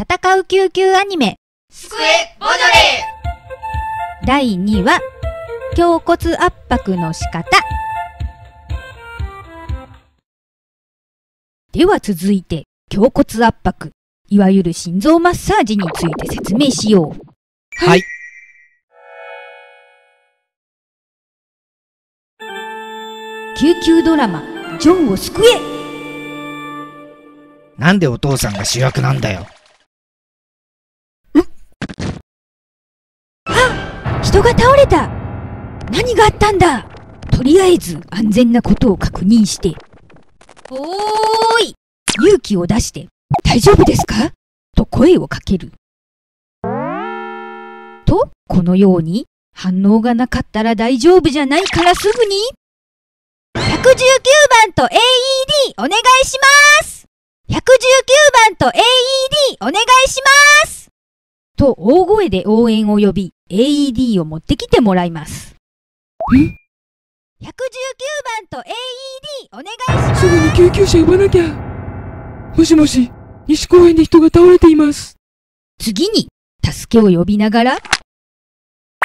戦う救急アニメ、スクエボジョレ第2話、胸骨圧迫の仕方。では続いて、胸骨圧迫、いわゆる心臓マッサージについて説明しよう。はい。救急ドラマ、ジョンを救えなんでお父さんが主役なんだよ。人が倒れた何があったんだとりあえず安全なことを確認して。おーい勇気を出して、大丈夫ですかと声をかける。と、このように反応がなかったら大丈夫じゃないからすぐに、119番と AED お願いします119番と AED お願いしますと大声で応援を呼び、AED を持ってきてもらいます。ん ?119 番と AED お願いしますすぐに救急車呼ばなきゃもしもし、西公園で人が倒れています。次に、助けを呼びながら、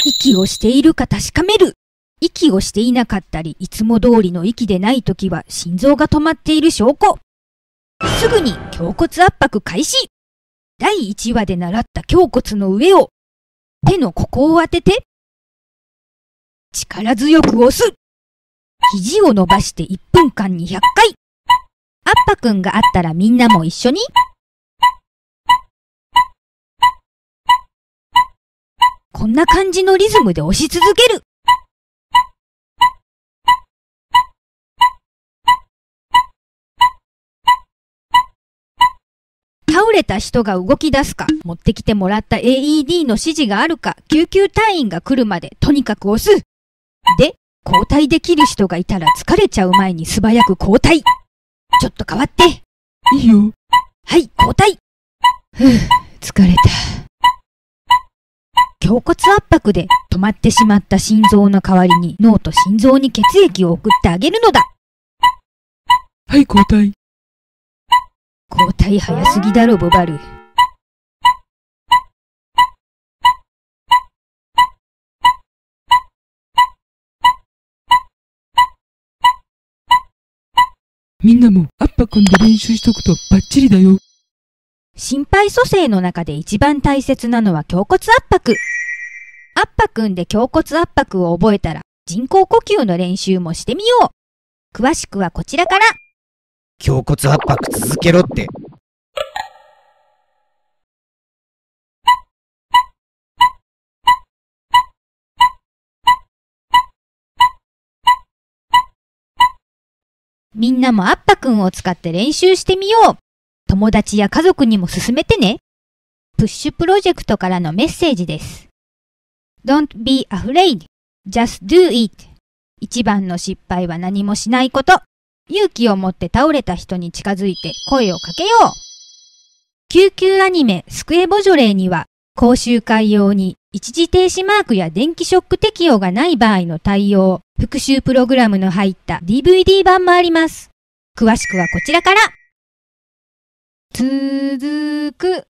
息をしているか確かめる。息をしていなかったり、いつも通りの息でない時は心臓が止まっている証拠。すぐに胸骨圧迫開始第1話で習った胸骨の上を手のここを当てて、力強く押す。肘を伸ばして1分間に100回。アッパくんがあったらみんなも一緒に。こんな感じのリズムで押し続ける。れた人が動き出すか、持ってきてもらった AED の指示があるか、救急隊員が来るまでとにかく押す。で、交代できる人がいたら疲れちゃう前に素早く交代。ちょっと変わって。いいよ。はい、交代。ふぅ、疲れた。胸骨圧迫で止まってしまった心臓の代わりに脳と心臓に血液を送ってあげるのだ。はい、交代。交代早すぎだろ、ボバル。みんなもアッパくんで練習しとくとバッチリだよ。心肺蘇生の中で一番大切なのは胸骨圧迫。圧くんで胸骨圧迫を覚えたら人工呼吸の練習もしてみよう。詳しくはこちらから。胸骨圧迫続けろって。みんなもアッパくんを使って練習してみよう友達や家族にも勧めてねプッシュプロジェクトからのメッセージです。Don't be afraid. Just do it. 一番の失敗は何もしないこと。勇気を持って倒れた人に近づいて声をかけよう救急アニメスクエボジョレーには講習会用に一時停止マークや電気ショック適用がない場合の対応、復習プログラムの入った DVD 版もあります。詳しくはこちらから。続く。